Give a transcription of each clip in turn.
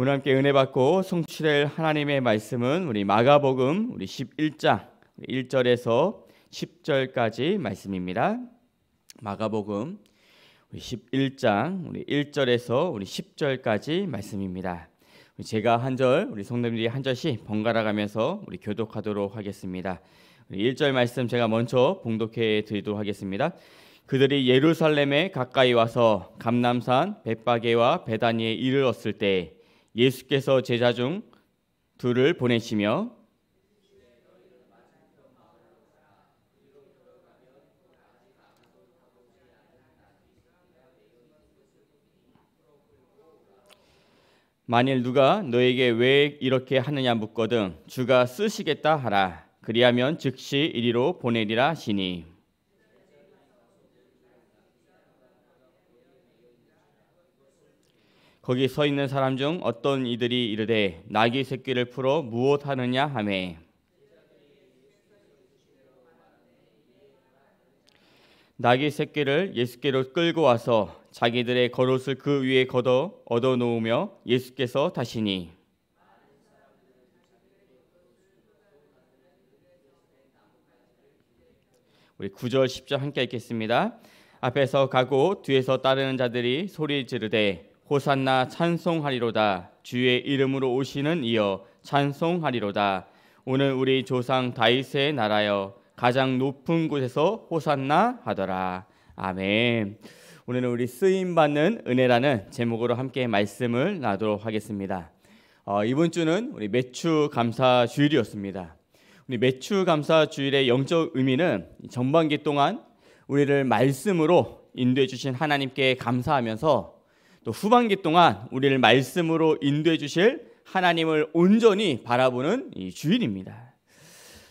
오늘 함께 은혜 받고 성취될 하나님의 말씀은 우리 마가복음 우리 11장 1절에서 10절까지 말씀입니다. 마가복음 우리 11장 우리 1절에서 우리 10절까지 말씀입니다. 제가 한 절, 우리 성도님들이 한 절씩 번갈아 가면서 우리 교독하도록 하겠습니다. 우리 1절 말씀 제가 먼저 봉독해 드리도록 하겠습니다. 그들이 예루살렘에 가까이 와서 감남산 벳바게와 베다니에 이르렀을 때 예수께서 제자 중 둘을 보내시며 만일 누가 너에게 왜 이렇게 하느냐 묻거든 주가 쓰시겠다 하라 그리하면 즉시 이리로 보내리라 하시니 거기 서 있는 사람 중 어떤 이들이 이르되 나귀 새끼를 풀어 무엇하느냐 하매 나귀 새끼를 예수께로 끌고 와서 자기들의 겉옷을 그 위에 걷어 얻어 놓으며 예수께서 다시니 우리 9절 10절 함께 읽겠습니다. 앞에서 가고 뒤에서 따르는 자들이 소리 지르되 호산나 찬송하리로다 주의 이름으로 오시는 이여 찬송하리로다 오늘 우리 조상 다윗의 나라여 가장 높은 곳에서 호산나 하더라 아멘 오늘은 우리 쓰임 받는 은혜라는 제목으로 함께 말씀을 나도록 하겠습니다 어, 이번 주는 우리 매추 감사 주일이었습니다 우리 매추 감사 주일의 영적 의미는 전반기 동안 우리를 말씀으로 인도해 주신 하나님께 감사하면서 또 후반기 동안 우리를 말씀으로 인도해 주실 하나님을 온전히 바라보는 이 주일입니다.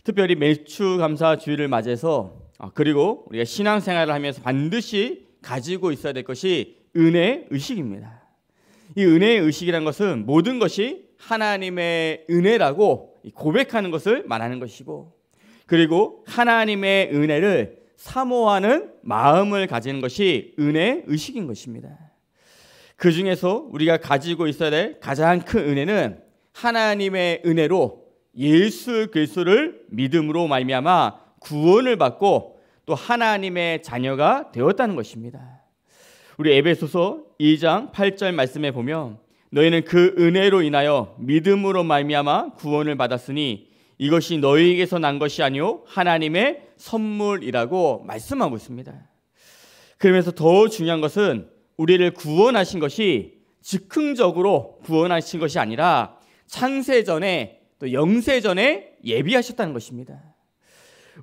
특별히 매추 감사 주일을 맞이해서 아, 그리고 우리가 신앙생활을 하면서 반드시 가지고 있어야 될 것이 은혜 의식입니다. 이 은혜의 의식이란 것은 모든 것이 하나님의 은혜라고 고백하는 것을 말하는 것이고 그리고 하나님의 은혜를 사모하는 마음을 가지는 것이 은혜 의식인 것입니다. 그 중에서 우리가 가지고 있어야 될 가장 큰 은혜는 하나님의 은혜로 예수 그리스도를 믿음으로 말미암아 구원을 받고 또 하나님의 자녀가 되었다는 것입니다. 우리 에베소서 2장 8절 말씀에 보면 너희는 그 은혜로 인하여 믿음으로 말미암아 구원을 받았으니 이것이 너희에게서 난 것이 아니요 하나님의 선물이라고 말씀하고 있습니다. 그러면서 더 중요한 것은 우리를 구원하신 것이 즉흥적으로 구원하신 것이 아니라 창세전에 또 영세전에 예비하셨다는 것입니다.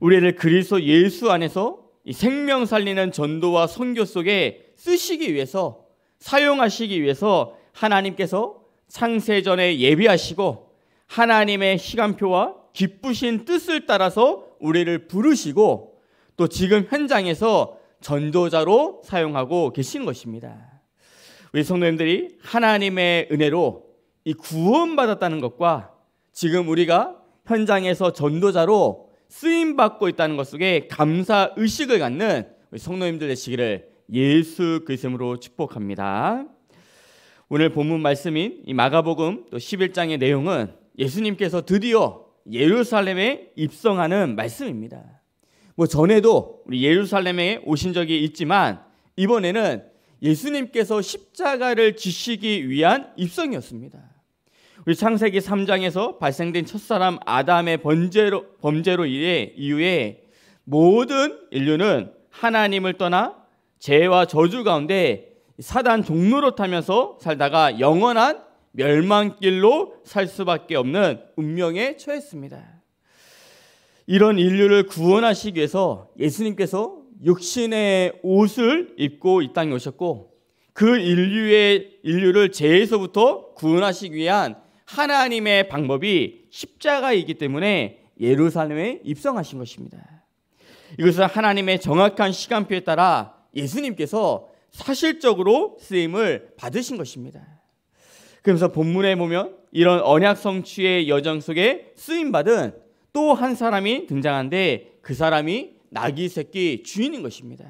우리를 그리스도 예수 안에서 생명 살리는 전도와 선교 속에 쓰시기 위해서 사용하시기 위해서 하나님께서 창세전에 예비하시고 하나님의 시간표와 기쁘신 뜻을 따라서 우리를 부르시고 또 지금 현장에서 전도자로 사용하고 계신 것입니다. 우리 성도님들이 하나님의 은혜로 이 구원받았다는 것과 지금 우리가 현장에서 전도자로 쓰임 받고 있다는 것 속에 감사 의식을 갖는 우리 성도님들 되시기를 예수 그리스도로 축복합니다. 오늘 본문 말씀인 이 마가복음 또 11장의 내용은 예수님께서 드디어 예루살렘에 입성하는 말씀입니다. 뭐 전에도 우리 예루살렘에 오신 적이 있지만 이번에는 예수님께서 십자가를 지시기 위한 입성이었습니다. 우리 창세기 3장에서 발생된 첫사람 아담의 번제로, 범죄로 인해 이후에 모든 인류는 하나님을 떠나 죄와 저주 가운데 사단 종로로 타면서 살다가 영원한 멸망길로 살 수밖에 없는 운명에 처했습니다. 이런 인류를 구원하시기 위해서 예수님께서 육신의 옷을 입고 이 땅에 오셨고 그 인류의 인류를 죄에서부터 구원하시기 위한 하나님의 방법이 십자가이기 때문에 예루살렘에 입성하신 것입니다. 이것은 하나님의 정확한 시간표에 따라 예수님께서 사실적으로 쓰임을 받으신 것입니다. 그러면서 본문에 보면 이런 언약 성취의 여정 속에 쓰임 받은 또한 사람이 등장하는데그 사람이 나귀 새끼 주인인 것입니다.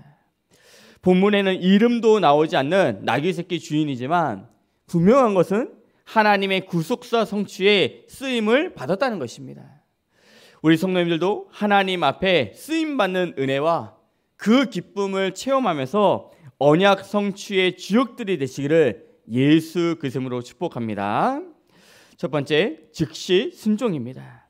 본문에는 이름도 나오지 않는 나귀 새끼 주인이지만 분명한 것은 하나님의 구속사 성취에 쓰임을 받았다는 것입니다. 우리 성도님들도 하나님 앞에 쓰임 받는 은혜와 그 기쁨을 체험하면서 언약 성취의 주역들이 되시기를 예수 그리스로 축복합니다. 첫 번째, 즉시 순종입니다.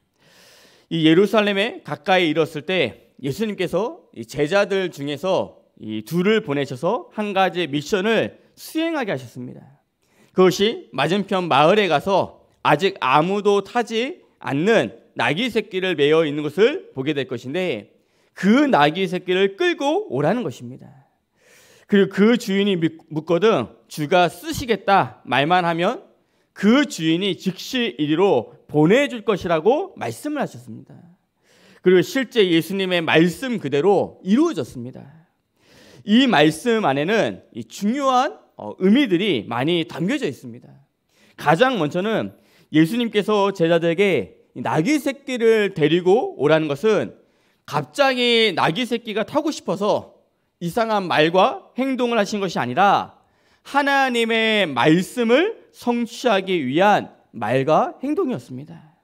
이 예루살렘에 가까이 이뤘을 때 예수님께서 제자들 중에서 이 둘을 보내셔서 한 가지 미션을 수행하게 하셨습니다. 그것이 맞은편 마을에 가서 아직 아무도 타지 않는 나귀 새끼를 메어 있는 것을 보게 될 것인데 그 나귀 새끼를 끌고 오라는 것입니다. 그리고 그 주인이 묻거든 주가 쓰시겠다 말만 하면 그 주인이 즉시 이리로 보내줄 것이라고 말씀을 하셨습니다. 그리고 실제 예수님의 말씀 그대로 이루어졌습니다. 이 말씀 안에는 이 중요한 어, 의미들이 많이 담겨져 있습니다. 가장 먼저는 예수님께서 제자들에게 낙이 새끼를 데리고 오라는 것은 갑자기 낙이 새끼가 타고 싶어서 이상한 말과 행동을 하신 것이 아니라 하나님의 말씀을 성취하기 위한 말과 행동이었습니다.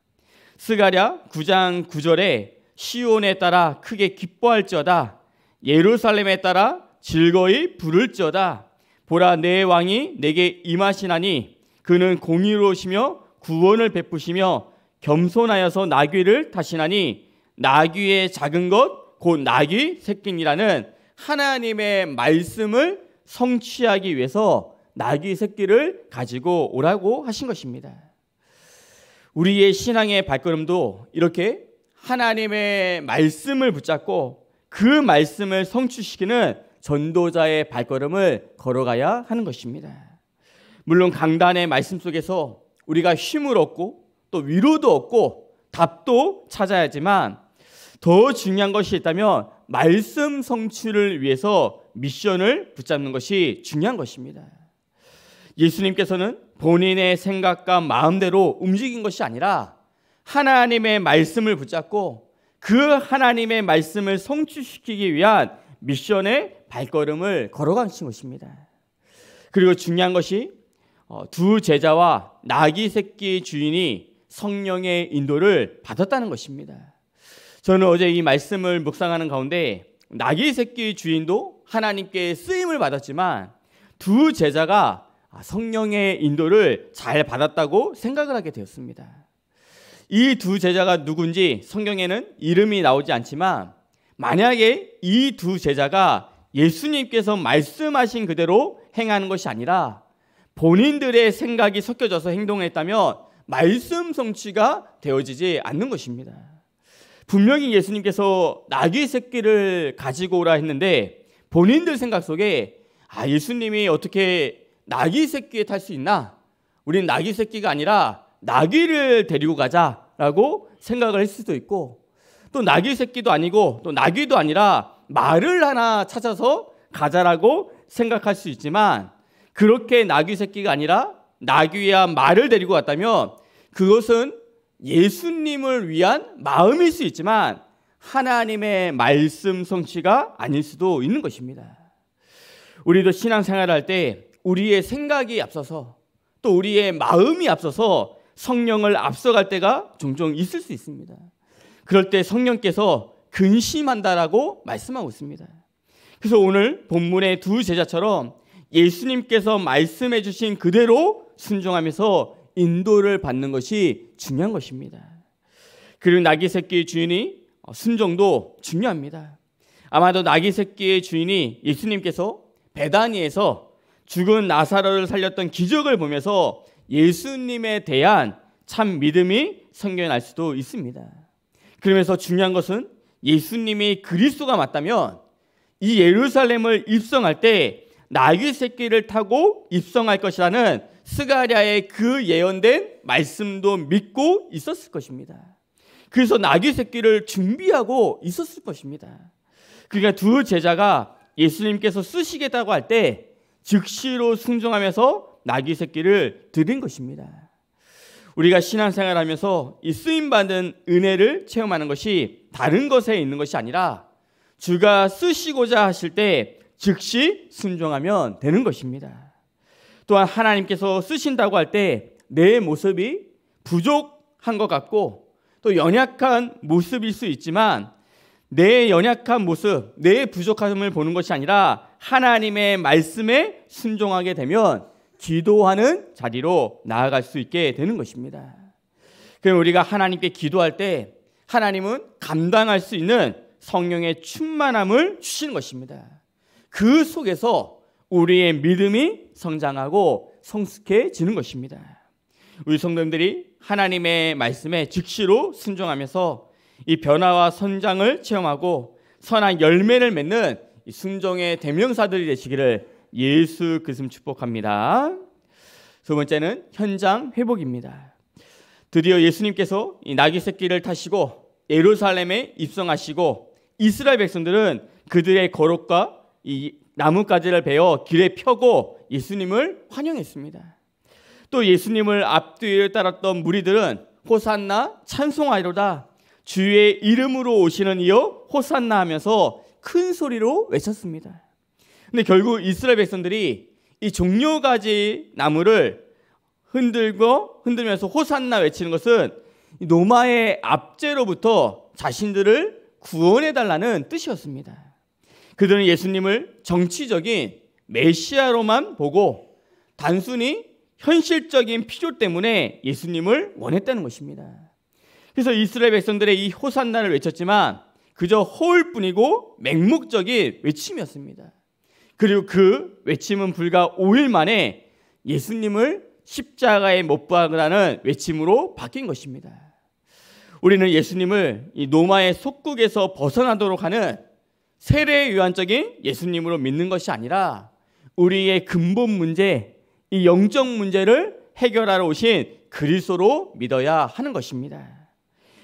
스가랴 9장 9절에 시온에 따라 크게 기뻐할지어다 예루살렘에 따라 즐거이 부를지어다 보라 내 왕이 내게 임하시나니 그는 공의로우시며 구원을 베푸시며 겸손하여서 나귀를 타시나니 나귀의 작은 것 곧 나귀 새끼니라는 하나님의 말씀을 성취하기 위해서 나귀 새끼를 가지고 오라고 하신 것입니다. 우리의 신앙의 발걸음도 이렇게 하나님의 말씀을 붙잡고 그 말씀을 성취시키는 전도자의 발걸음을 걸어가야 하는 것입니다. 물론 강단의 말씀 속에서 우리가 힘을 얻고 또 위로도 얻고 답도 찾아야지만 더 중요한 것이 있다면 말씀 성취를 위해서 미션을 붙잡는 것이 중요한 것입니다. 예수님께서는 본인의 생각과 마음대로 움직인 것이 아니라 하나님의 말씀을 붙잡고 그 하나님의 말씀을 성취시키기 위한 미션의 발걸음을 걸어가신 것입니다. 그리고 중요한 것이 어, 두 제자와 나귀 새끼 주인이 성령의 인도를 받았다는 것입니다. 저는 어제 이 말씀을 묵상하는 가운데 나귀 새끼 주인도 하나님께 쓰임을 받았지만 두 제자가 아, 성령의 인도를 잘 받았다고 생각을 하게 되었습니다. 이 두 제자가 누군지 성경에는 이름이 나오지 않지만 만약에 이 두 제자가 예수님께서 말씀하신 그대로 행하는 것이 아니라 본인들의 생각이 섞여져서 행동했다면 말씀 성취가 되어지지 않는 것입니다. 분명히 예수님께서 나귀 새끼를 가지고 오라 했는데 본인들 생각 속에 아 예수님이 어떻게 나귀 새끼에 탈 수 있나? 우린 낙이 새끼가 아니라 낙이를 데리고 가자라고 생각을 했을 수도 있고 또 낙이 새끼도 아니고 또 낙이도 아니라 말을 하나 찾아서 가자라고 생각할 수 있지만 그렇게 낙이 새끼가 아니라 낙이와 말을 데리고 갔다면 그것은 예수님을 위한 마음일 수 있지만 하나님의 말씀 성취가 아닐 수도 있는 것입니다. 우리도 신앙생활할 때 우리의 생각이 앞서서 또 우리의 마음이 앞서서 성령을 앞서갈 때가 종종 있을 수 있습니다. 그럴 때 성령께서 근심한다라고 말씀하고 있습니다. 그래서 오늘 본문의 두 제자처럼 예수님께서 말씀해 주신 그대로 순종하면서 인도를 받는 것이 중요한 것입니다. 그리고 나귀 새끼 주인이 어, 순종도 중요합니다. 아마도 나귀 새끼의 주인이 예수님께서 베다니에서 죽은 나사로를 살렸던 기적을 보면서 예수님에 대한 참 믿음이 생겨날 수도 있습니다. 그러면서 중요한 것은 예수님이 그리스도가 맞다면 이 예루살렘을 입성할 때 나귀 새끼를 타고 입성할 것이라는 스가랴의 그 예언된 말씀도 믿고 있었을 것입니다. 그래서 나귀 새끼를 준비하고 있었을 것입니다. 그러니까 두 제자가 예수님께서 쓰시겠다고 할때 즉시로 순종하면서 나귀 새끼를 드린 것입니다. 우리가 신앙생활하면서 이 쓰임 받은 은혜를 체험하는 것이 다른 것에 있는 것이 아니라 주가 쓰시고자 하실 때 즉시 순종하면 되는 것입니다. 또한 하나님께서 쓰신다고 할 때 내 모습이 부족한 것 같고 또 연약한 모습일 수 있지만 내 연약한 모습, 내 부족함을 보는 것이 아니라 하나님의 말씀에 순종하게 되면 기도하는 자리로 나아갈 수 있게 되는 것입니다. 그럼 우리가 하나님께 기도할 때 하나님은 감당할 수 있는 성령의 충만함을 주시는 것입니다. 그 속에서 우리의 믿음이 성장하고 성숙해지는 것입니다. 우리 성도님들이 하나님의 말씀에 즉시로 순종하면서 이 변화와 성장을 체험하고 선한 열매를 맺는 순종의 대명사들이 되시기를 예수 그슴 축복합니다. 두 번째는 현장 회복입니다. 드디어 예수님께서 이 나귀 새끼를 타시고 예루살렘에 입성하시고 이스라엘 백성들은 그들의 거룩과 이 나뭇가지를 베어 길에 펴고 예수님을 환영했습니다. 또 예수님을 앞뒤를 따랐던 무리들은 호산나 찬송하이로다 주의 이름으로 오시는 이여 호산나 하면서 큰 소리로 외쳤습니다. 근데 결국 이스라엘 백성들이 이 종료가지 나무를 흔들고 흔들면서 호산나 외치는 것은 노마의 압제로부터 자신들을 구원해 달라는 뜻이었습니다. 그들은 예수님을 정치적인 메시아로만 보고 단순히 현실적인 필요 때문에 예수님을 원했다는 것입니다. 그래서 이스라엘 백성들의 이 호산나를 외쳤지만 그저 허울뿐이고 맹목적인 외침이었습니다. 그리고 그 외침은 불과 5일 만에 예수님을 십자가에 못 박으라는 외침으로 바뀐 것입니다. 우리는 예수님을 이 노마의 속국에서 벗어나도록 하는 세례 요한적인 예수님으로 믿는 것이 아니라 우리의 근본 문제, 이 영적 문제를 해결하러 오신 그리스도로 믿어야 하는 것입니다.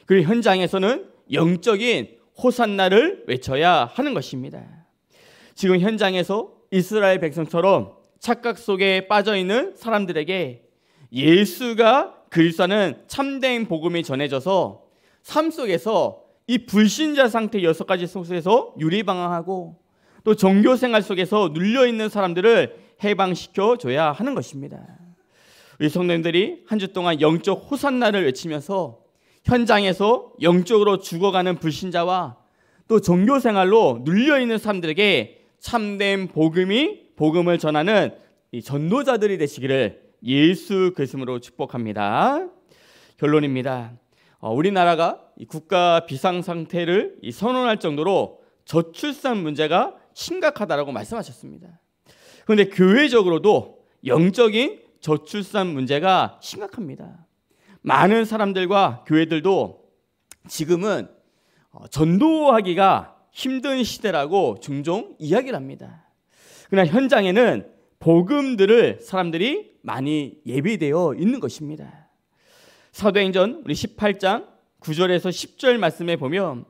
그리고 현장에서는 영적인 호산나를 외쳐야 하는 것입니다. 지금 현장에서 이스라엘 백성처럼 착각 속에 빠져 있는 사람들에게 예수가 그리스도는 참된 복음이 전해져서 삶 속에서 이 불신자 상태 여섯 가지 속에서 유리방황하고 또 종교 생활 속에서 눌려 있는 사람들을 해방시켜 줘야 하는 것입니다. 우리 성도님들이 한 주 동안 영적 호산나를 외치면서 현장에서 영적으로 죽어가는 불신자와 또 종교 생활로 눌려 있는 사람들에게 참된 복음이 복음을 전하는 전도자들이 되시기를 예수 그리스도로 축복합니다. 결론입니다. 어, 우리나라가 국가 비상 상태를 선언할 정도로 저출산 문제가 심각하다라고 말씀하셨습니다. 그런데 교회적으로도 영적인 저출산 문제가 심각합니다. 많은 사람들과 교회들도 지금은 어, 전도하기가 힘든 시대라고 종종 이야기를 합니다. 그러나 현장에는 복음들을 사람들이 많이 예비되어 있는 것입니다. 사도행전 우리 18장 9절에서 10절 말씀에 보면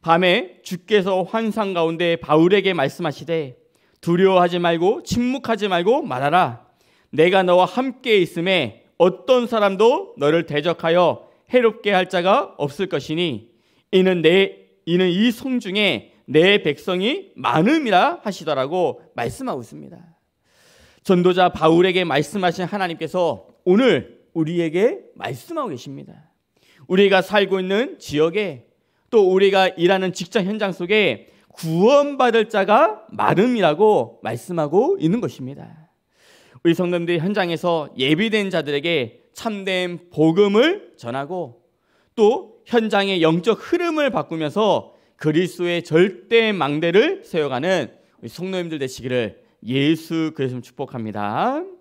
밤에 주께서 환상 가운데 바울에게 말씀하시되 두려워하지 말고 침묵하지 말고 말하라 내가 너와 함께 있음에 어떤 사람도 너를 대적하여 해롭게 할 자가 없을 것이니 이는 내 이는 이 성중에 내 백성이 많음이라 하시더라고 말씀하고 있습니다. 전도자 바울에게 말씀하신 하나님께서 오늘 우리에게 말씀하고 계십니다. 우리가 살고 있는 지역에 또 우리가 일하는 직장 현장 속에 구원받을 자가 많음이라고 말씀하고 있는 것입니다. 의성들이 현장에서 예비된 자들에게 참된 복음을 전하고 또 현장의 영적 흐름을 바꾸면서 그리스도의 절대 망대를 세워가는 우리 성도님들 되시기를 예수 그리스도 축복합니다.